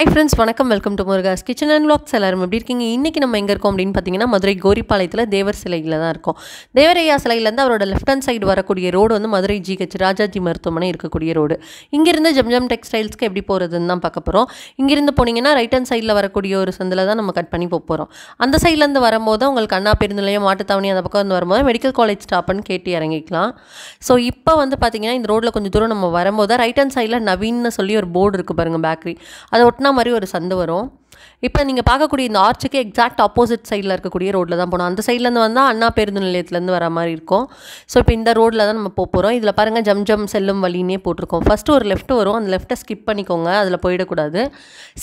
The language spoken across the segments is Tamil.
ஹை ஃப்ரெண்ட்ஸ் வணக்கம் welcome to Murugas kitchen and vlogs எல்லாரும் எப்படி இருக்கீங்க இன்றைக்கி நம்ம எங்கே இருக்கோம் அப்படின்னு பார்த்தீங்கன்னா மதுரை கோரிப்பாளையத்தில் தேவர் சிலையில் தான் இருக்கும் தேவரையா சிலையிலேருந்து அவரோட லெஃப்ட் ஹேண்ட் சைடு வரக்கூடிய ரோடு வந்து மதுரை ஜிஹெச் ராஜாஜி மருத்துவமனை இருக்கக்கூடிய ரோடு இங்கேருந்து ஜம்ஜம் டெக்ஸ்டைல்ஸ்க்கு எப்படி போகிறதுன்னு தான் பார்க்க போகிறோம் இங்கேருந்து போனீங்கன்னா ரைட் ஹேண்ட் சைடில் வரக்கூடிய ஒரு சந்தில் தான் நம்ம கட் பண்ணி போக போகிறோம் அந்த சைட்லேருந்து வரும்போது உங்களுக்கு அண்ணா மாட்டு மாட்டுத்தாவணி அந்த பக்கம் வந்து வரும்போது மெடிக்கல் காலேஜ் ஸ்டாப்னு கேட்டு இறங்கிக்கலாம் ஸோ இப்போ வந்து பார்த்தீங்கன்னா இந்த ரோட்டில் கொஞ்சம் தூரம் நம்ம வரும்போது ரைட் ஹேண்ட் சைடில் நவீன்னு சொல்லி ஒரு போர்டு இருக்குது பாருங்கள் பேக்கரி அதை ஒட்டினா மாதிரி ஒரு சந்து வரும் இப்போ நீங்கள் பார்க்கக்கூடிய இந்த ஆர்ச்சுக்கு எக்ஸாக்ட் ஆப்போசிட் சைடில் இருக்கக்கூடிய ரோட்டில் தான் போனோம் அந்த சைட்லேருந்து வந்தால் அண்ணா பேருந்து நிலையத்துலேருந்து வர மாதிரி இருக்கும் ஸோ இப்போ இந்த ரோட்டில் தான் நம்ம போகிறோம் இதில் பாருங்கள் ஜம் ஜம் செல்லும் வழினே போட்டிருக்கோம் ஃபஸ்ட்டு ஒரு லெஃப்ட் வரும் அந்த லெஃப்ட்டை ஸ்கிப் பண்ணிக்கோங்க அதில் போயிடக்கூடாது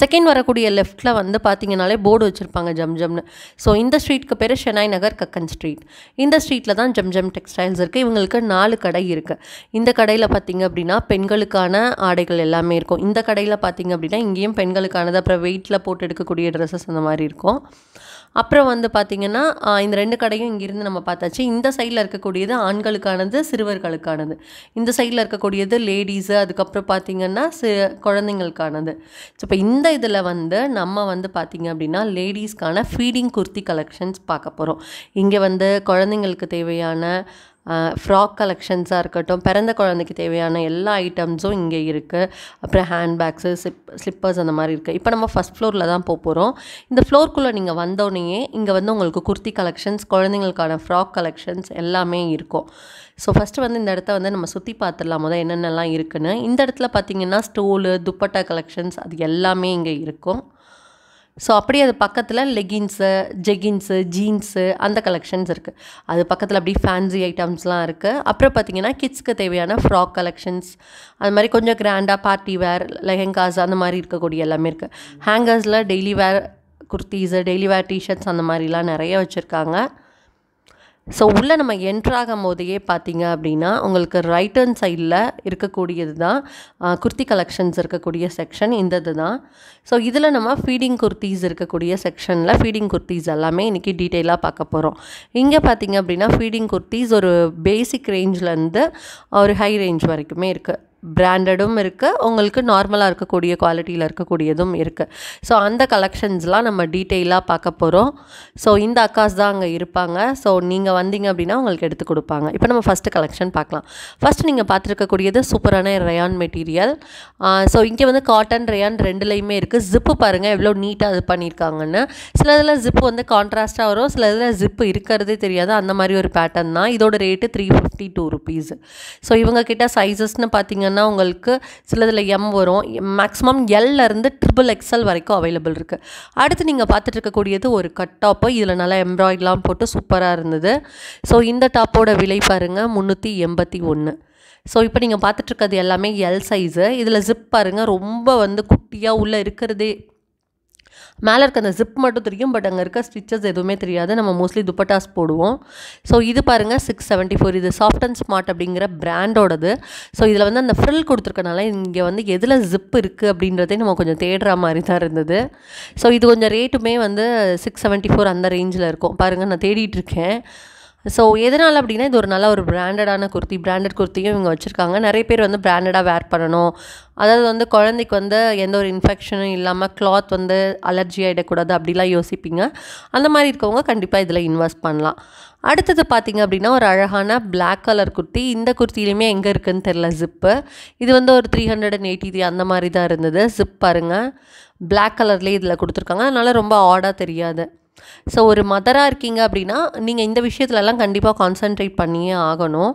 செகண்ட் வரக்கூடிய லெஃப்ட்டில் வந்து பார்த்தீங்கனாலே போர்டு வச்சுருப்பாங்க ஜம் ஜம்னு ஸோ இந்த ஸ்ட்ரீட்க்கு பேர் ஷெனாய் நகர் கக்கன் ஸ்ட்ரீட் இந்த ஸ்ட்ரீட்டில் தான் ஜம் ஜம் டெக்ஸ்டைல்ஸ் இருக்குது இவங்களுக்கு நாலு கடை இருக்குது இந்த கடையில் பார்த்தீங்க அப்படின்னா பெண்களுக்கான ஆடைகள் எல்லாமே இருக்கும் இந்த கடையில் பார்த்தீங்க அப்படின்னா இங்கேயும் பெண்களுக்கானது அப்புறம் வெயிட்டில் போட்டு எடுக்கக்கூடிய ட்ரெஸ்ஸஸ் அந்த மாதிரி இருக்கும் அப்புறம் வந்து பார்த்திங்கன்னா இந்த ரெண்டு கடையும் இங்கேருந்து நம்ம பார்த்தாச்சு இந்த சைடில் இருக்கக்கூடியது ஆண்களுக்கானது சிறுவர்களுக்கானது இந்த சைடில் இருக்கக்கூடியது லேடிஸு அதுக்கப்புறம் பார்த்திங்கன்னா சி குழந்தைங்களுக்கானது இப்போ இந்த இதில் வந்து நம்ம வந்து பார்த்திங்க அப்படின்னா லேடிஸ்க்கான ஃபீடிங் குர்த்தி கலெக்ஷன்ஸ் பார்க்க போகிறோம் இங்கே வந்து குழந்தைங்களுக்கு தேவையான ஃப்ராக் கலெக்ஷன்ஸாக இருக்கட்டும் பிறந்த குழந்தைக்கு தேவையான எல்லா ஐட்டம்ஸும் இங்கே இருக்குது அப்புறம் ஹேண்ட் பேக்ஸு ஸ்லிப் ஸ்லிப்பர்ஸ் அந்த மாதிரி இருக்குது இப்போ நம்ம ஃபஸ்ட் ஃப்ளோரில் தான் போக போகிறோம் இந்த ஃப்ளோர்க்குள்ளே நீங்கள் வந்தோடனேயே இங்கே வந்து உங்களுக்கு குர்த்தி கலெக்ஷன்ஸ் குழந்தைங்களுக்கான ஃப்ராக் கலெக்ஷன்ஸ் எல்லாமே இருக்கும் ஸோ ஃபஸ்ட்டு வந்து இந்த இடத்த வந்து நம்ம சுற்றி பார்த்துடலாம் முதல் என்னென்னலாம் இருக்குன்னு இந்த இடத்துல பார்த்தீங்கன்னா ஸ்டோலு துப்பட்டா கலெக்ஷன்ஸ் அது எல்லாமே இங்கே இருக்கும் ஸோ அப்படியே அது பக்கத்தில் லெகின்ஸு ஜெகின்ஸு ஜீன்ஸு அந்த கலெக்ஷன்ஸ் இருக்குது அது பக்கத்தில் அப்படியே ஃபேன்சி ஐட்டம்ஸ்லாம் இருக்குது அப்புறம் பார்த்திங்கன்னா கிட்ஸ்க்கு தேவையான ஃப்ராக் கலெக்ஷன்ஸ் அது மாதிரி கொஞ்சம் கிராண்டாக பார்ட்டி வேர் லெஹெங்காஸ் அந்த மாதிரி இருக்கக்கூடிய எல்லாமே இருக்குது ஹேங்கர்ஸில் daily wear kurtis daily wear T-shirts அந்த மாதிரிலாம் நிறைய வச்சுருக்காங்க ஸோ உள்ளே நம்ம என்ட்ராகும் போதையே பார்த்தீங்க அப்படின்னா உங்களுக்கு ரைட் ஹேண்ட் சைடில் இருக்கக்கூடியது தான் குர்த்தி கலெக்ஷன்ஸ் இருக்கக்கூடிய செக்ஷன் இந்த இது தான் ஸோ இதில் நம்ம ஃபீடிங் குர்த்தீஸ் இருக்கக்கூடிய செக்ஷனில் ஃபீடிங் குர்த்தீஸ் எல்லாமே இன்றைக்கி டீட்டெயிலாக பார்க்க போகிறோம் இங்கே பார்த்தீங்க அப்படின்னா ஃபீடிங் குர்த்தீஸ் ஒரு பேசிக் ரேஞ்சிலேருந்து ஒரு ஹை ரேஞ்ச் வரைக்குமே இருக்குது பிராண்டடும் இருக்குது உங்களுக்கு நார்மலாக இருக்கக்கூடிய குவாலிட்டியில் இருக்கக்கூடியதும் இருக்குது ஸோ அந்த கலெக்ஷன்ஸ்லாம் நம்ம டீட்டெயிலாக பார்க்க போகிறோம் ஸோ இந்த அக்காஸ் தான் அங்கே இருப்பாங்க ஸோ நீங்கள் வந்தீங்க அப்படின்னா உங்களுக்கு எடுத்து கொடுப்பாங்க இப்போ நம்ம ஃபஸ்ட்டு கலெக்ஷன் பார்க்கலாம் ஃபஸ்ட் நீங்கள் பார்த்துருக்கக்கூடியது சூப்பரான ரயான் மெட்டீரியல் ஸோ இங்கே வந்து காட்டன் ரயான் ரெண்டுலேயுமே இருக்குது ஜிப்பு பாருங்கள் எவ்வளோ நீட்டாக இது பண்ணியிருக்காங்கன்னு சில இதில் ஜிப்பு வந்து கான்ட்ராஸ்ட்டாக வரும் சில இதில் ஜிப்பு இருக்கிறதே தெரியாது அந்த மாதிரி ஒரு பேட்டர்ன் தான் இதோட rate three fifty two rupees so இவங்கக்கிட்ட சைஸஸ்ன்னு பார்த்தீங்கன்னா பார்த்தீங்கன்னா உங்களுக்கு சிலதில் எம் வரும் மேக்ஸிமம் எல்லேருந்து ட்ரிபிள் எக்ஸல் வரைக்கும் அவைலபிள் இருக்குது அடுத்து நீங்கள் பார்த்துட்டு இருக்கக்கூடியது ஒரு கட் டாப்பு இதில் நல்லா எம்ப்ராய்டெலாம் போட்டு சூப்பராக இருந்தது ஸோ இந்த டாப்போட விலை பாருங்கள் முந்நூற்றி எண்பத்தி ஒன்று ஸோ இப்போ நீங்கள் இருக்கிறது எல்லாமே எல் சைஸு இதில் ஜிப் பாருங்கள் ரொம்ப வந்து குட்டியாக உள்ளே இருக்கிறதே மேலே இருக்க அந்த ஜிப் மட்டும் தெரியும் பட் அங்கே இருக்க ஸ்டிச்சஸ் எதுவுமே தெரியாது நம்ம மோஸ்ட்லி துப்பட்டாஸ் போடுவோம் ஸோ இது பாருங்கள் சிக்ஸ் செவன்ட்டி ஃபோர் இது சாஃப்ட் அண்ட் ஸ்மார்ட் அப்படிங்கிற பிராண்டோடது ஸோ இதில் வந்து அந்த ஃப்ரில் கொடுத்துருக்கனால இங்கே வந்து எதில் ஜிப் இருக்குது அப்படின்றதே நம்ம கொஞ்சம் தேடுற மாதிரி தான் இருந்தது ஸோ இது கொஞ்சம் ரேட்டுமே வந்து சிக்ஸ் செவன்ட்டி ஃபோர் அந்த ரேஞ்சில் இருக்கும் பாருங்கள் நான் தேடிட்டுருக்கேன் இருக்கேன் ஸோ எதனால் அப்படின்னா இது ஒரு நல்ல ஒரு பிராண்டடான குர்த்தி பிராண்டட் குர்த்தியும் இவங்க வச்சுருக்காங்க நிறைய பேர் வந்து பிராண்டடாக வேர் பண்ணணும் அதாவது வந்து குழந்தைக்கு வந்து எந்த ஒரு இன்ஃபெக்ஷனும் இல்லாமல் கிளாத் வந்து அலர்ஜி ஆகிடக்கூடாது அப்படிலாம் யோசிப்பீங்க அந்த மாதிரி இருக்கவங்க கண்டிப்பாக இதில் இன்வெஸ்ட் பண்ணலாம் அடுத்தது பார்த்திங்க அப்படின்னா ஒரு அழகான பிளாக் கலர் குர்த்தி இந்த குர்த்திலையுமே எங்கே இருக்குதுன்னு தெரில ஜிப்பு இது வந்து ஒரு த்ரீ ஹண்ட்ரட் அண்ட் எயிட்டி அந்த மாதிரி தான் இருந்தது ஜிப் பாருங்கள் பிளாக் கலர்லேயே இதில் கொடுத்துருக்காங்க அதனால் ரொம்ப ஆடாக தெரியாது ஸோ ஒரு மதராக இருக்கீங்க அப்படின்னா நீங்கள் இந்த விஷயத்துலலாம் கண்டிப்பாக கான்சன்ட்ரேட் பண்ணியே ஆகணும்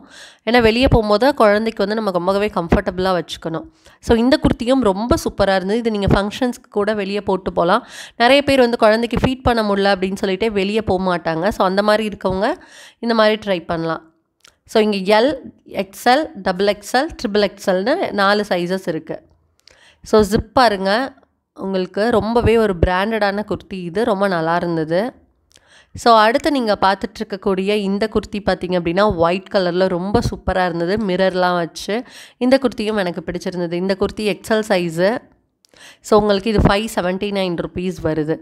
ஏன்னா வெளியே போகும்போது குழந்தைக்கு வந்து நம்ம ரொம்பவே கம்ஃபர்டபுளாக வச்சுக்கணும் ஸோ இந்த குர்த்தியும் ரொம்ப சூப்பராக இருந்தது இது நீங்கள் ஃபங்க்ஷன்ஸ்க்கு கூட வெளியே போட்டு போகலாம் நிறைய பேர் வந்து குழந்தைக்கு ஃபீட் பண்ண முடியல அப்படின்னு சொல்லிட்டு வெளியே போக மாட்டாங்க ஸோ அந்த மாதிரி இருக்கவங்க இந்த மாதிரி ட்ரை பண்ணலாம் ஸோ இங்கே L XL double XL triple எக்ஸ்எல்னு நாலு சைஸஸ் இருக்குது ஸோ ஜிப் பாருங்கள் உங்களுக்கு ரொம்பவே ஒரு பிராண்டடான குர்த்தி இது ரொம்ப நல்லா இருந்தது ஸோ அடுத்து நீங்கள் பார்த்துட்ருக்கக்கூடிய இந்த குர்த்தி பார்த்திங்க அப்படின்னா ஒயிட் கலரில் ரொம்ப சூப்பராக இருந்தது மிரர்லாம் வச்சு இந்த குர்த்தியும் எனக்கு பிடிச்சிருந்தது இந்த குர்த்தி எக்ஸல் சைஸு ஸோ உங்களுக்கு இது ஃபைவ் செவன்ட்டி நைன் ருபீஸ் வருது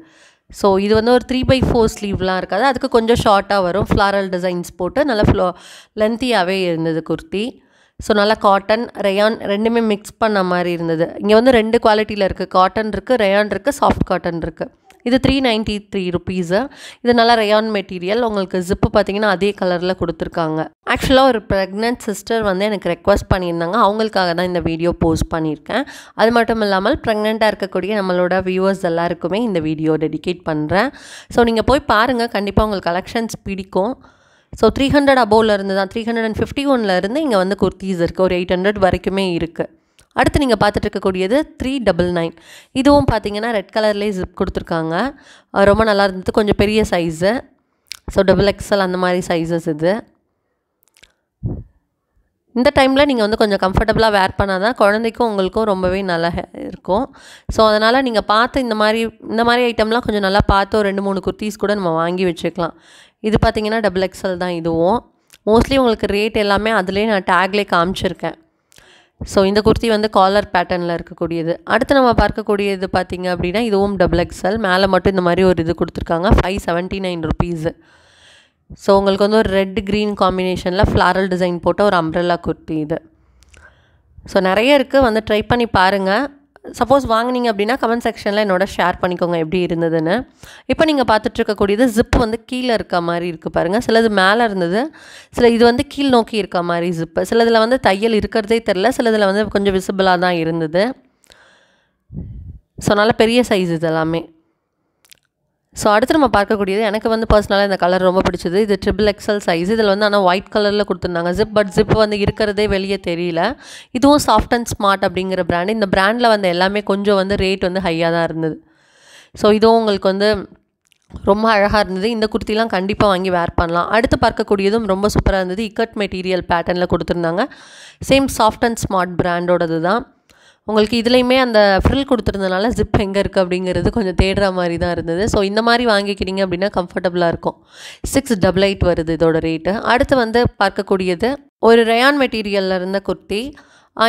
ஸோ இது வந்து ஒரு த்ரீ பை ஃபோர் ஸ்லீவ்லாம் இருக்காது அதுக்கு கொஞ்சம் ஷார்ட்டாக வரும் ஃப்ளாரல் டிசைன்ஸ் போட்டு நல்லா ஃப்ளோ லென்த்தியாகவே இருந்தது குர்த்தி ஸோ நல்லா காட்டன் ரெயான் ரெண்டுமே மிக்ஸ் பண்ண மாதிரி இருந்தது இங்கே வந்து ரெண்டு குவாலிட்டியில் இருக்குது காட்டன் இருக்குது ரெயான் இருக்குது சாஃப்ட் காட்டன் இருக்குது இது த்ரீ நைன்ட்டி த்ரீ ருபீஸு இது நல்லா ரெயான் மெட்டீரியல் உங்களுக்கு ஜிப்பு பார்த்தீங்கன்னா அதே கலரில் கொடுத்துருக்காங்க ஆக்சுவலாக ஒரு ப்ரெக்னென்ட் சிஸ்டர் வந்து எனக்கு ரெக்வஸ்ட் பண்ணியிருந்தாங்க அவங்களுக்காக தான் இந்த வீடியோ போஸ்ட் பண்ணியிருக்கேன் அது மட்டும் இல்லாமல் ப்ரெக்னெண்ட்டாக இருக்கக்கூடிய நம்மளோட வியூவர்ஸ் எல்லாருக்குமே இந்த வீடியோ டெடிகேட் பண்ணுறேன் ஸோ நீங்கள் போய் பாருங்கள் கண்டிப்பாக உங்களுக்கு கலெக்ஷன்ஸ் பிடிக்கும் ஸோ த்ரீ ஹண்ட்ரட் அபோவில் இருந்து தான் த்ரீ ஹண்ட்ரட் அண்ட் ஃபிஃப்டி ஒனில் இருந்து இங்கே வந்து குர்த்தீஸ் இருக்குது ஒரு எயிட் ஹண்ட்ரட் வரைக்குமே இருக்குது அடுத்து நீங்கள் பார்த்துட்டு இருக்கக்கூடியது த்ரீ டபுள் நைன் இதுவும் பார்த்தீங்கன்னா ரெட் கலர்லேயே ஜிப் கொடுத்துருக்காங்க ரொம்ப நல்லா இருந்தது கொஞ்சம் பெரிய சைஸு ஸோ டபுள் எக்ஸல் அந்த மாதிரி சைஸஸ் இது இந்த டைமில் நீங்கள் வந்து கொஞ்சம் கம்ஃபர்டபுளாக வேர் பண்ணால் தான் குழந்தைக்கும் உங்களுக்கும் ரொம்பவே நல்லா இருக்கும் ஸோ அதனால் நீங்கள் பார்த்து இந்த மாதிரி இந்த மாதிரி ஐட்டம்லாம் கொஞ்சம் நல்லா பார்த்து ஒரு ரெண்டு மூணு குர்த்திஸ் கூட நம்ம வாங்கி வச்சுக்கலாம் இது பார்த்திங்கன்னா டபுள் எக்ஸல் தான் இதுவும் மோஸ்ட்லி உங்களுக்கு ரேட் எல்லாமே அதுலேயே நான் டேக்லேயே காமிச்சிருக்கேன் ஸோ இந்த குர்த்தி வந்து காலர் பேட்டர்னில் இருக்கக்கூடியது அடுத்து நம்ம பார்க்கக்கூடியது பார்த்திங்க அப்படின்னா இதுவும் டபுள் எக்ஸல் மேலே மட்டும் இந்த மாதிரி ஒரு இது கொடுத்துருக்காங்க five seventy nine rupees so உங்களுக்கு வந்து ஒரு ரெட் க்ரீன் காம்பினேஷனில் ஃப்ளாரல் டிசைன் போட்ட ஒரு அம்ப்ரெல்லா குர்த்தி இது ஸோ நிறைய இருக்குது வந்து ட்ரை பண்ணி பாருங்கள் சப்போஸ் வாங்கினீங்க அப்படின்னா கமெண்ட் செக்ஷனில் என்னோட ஷேர் பண்ணிக்கோங்க எப்படி இருந்ததுன்னு இப்போ நீங்கள் பார்த்துட்ருக்கக்கூடியது ஜிப் வந்து கீழே இருக்க மாதிரி இருக்குது பாருங்கள் சிலது மேலே இருந்தது சில இது வந்து கீழ் நோக்கி இருக்க மாதிரி ஜிப்பு சிலதில் வந்து தையல் இருக்கிறதே தெரில சிலதில் வந்து கொஞ்சம் விசிபிளாக தான் இருந்தது ஸோ நல்ல பெரிய சைஸ் இது எல்லாமே ஸோ அடுத்து நம்ம பார்க்கக்கூடியது எனக்கு வந்து பர்சனலாக இந்த கலர் ரொம்ப பிடிச்சது இது ட்ரிபிள் எக்ஸல் சைஸ் இதில் வந்து ஆனால் ஒயிட் கலரில் கொடுத்துருந்தாங்க ஜிப் பட் ஜிப் வந்து இருக்கிறதே வெளியே தெரியல இதுவும் சாஃப்ட் அண்ட் ஸ்மார்ட் அப்படிங்கிற பிராண்ட் இந்த பிராண்டில் வந்து எல்லாமே கொஞ்சம் வந்து ரேட் வந்து ஹையாக தான் இருந்தது ஸோ இதுவும் உங்களுக்கு வந்து ரொம்ப அழகாக இருந்தது இந்த குர்த்திலாம் கண்டிப்பாக வாங்கி வேர் பண்ணலாம் அடுத்து பார்க்கக்கூடியதும் ரொம்ப சூப்பராக இருந்தது இக்கட் மெட்டீரியல் பேட்டர்னில் கொடுத்துருந்தாங்க சேம் சாஃப்ட் அண்ட் ஸ்மார்ட் பிராண்டோடது தான் உங்களுக்கு இதுலேயுமே அந்த ஃப்ரில் கொடுத்துருந்தனால ஜிப் எங்கே இருக்குது அப்படிங்கிறது கொஞ்சம் தேடுற மாதிரி தான் இருந்தது ஸோ இந்த மாதிரி வாங்கிக்கிறீங்க அப்படின்னா கம்ஃபர்டபுளாக இருக்கும் சிக்ஸ் டபுள் எயிட் வருது இதோட ரேட்டு அடுத்து வந்து பார்க்கக்கூடியது ஒரு ரயான் மெட்டீரியலில் இருந்த குர்த்தி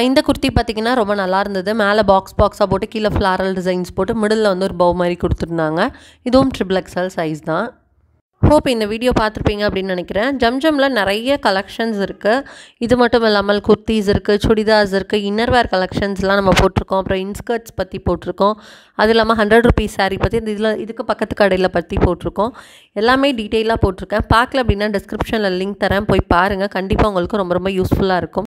இந்த குர்த்தி பார்த்திங்கன்னா ரொம்ப நல்லா இருந்தது மேலே பாக்ஸ் பாக்ஸாக போட்டு கீழே ஃப்ளாரல் டிசைன்ஸ் போட்டு மிடில் வந்து ஒரு பவு மாதிரி கொடுத்துருந்தாங்க இதுவும் ட்ரிபிள் எக்ஸல் சைஸ் தான் ஹோப் இந்த வீடியோ பார்த்துருப்பீங்க அப்படின்னு நினைக்கிறேன் ஜம்ஜம்ல நிறைய கலெக்ஷன்ஸ் இருக்குது இது மட்டும் இல்லாமல் குர்த்திஸ் இருக்குது சுடிதார்ஸ் இருக்குது இன்னர்வேர் கலெக்ஷன்ஸ்லாம் நம்ம போட்டிருக்கோம் அப்புறம் இன்ஸ்கர்ட்ஸ் பற்றி போட்டிருக்கோம் அது இல்லாமல் ஹண்ட்ரட் ருபீஸ் சாரீ பற்றி இந்த இதில் இதுக்கு பக்கத்து கடையில் பற்றி போட்டிருக்கோம் எல்லாமே டீட்டெயிலாக போட்டிருக்கேன் பார்க்கல அப்படின்னா டிஸ்கிரிப்ஷனில் லிங்க் தரேன் போய் பாருங்கள் கண்டிப்பாக உங்களுக்கு ரொம்ப ரொம்ப யூஸ்ஃபுல்லாக இருக்கும்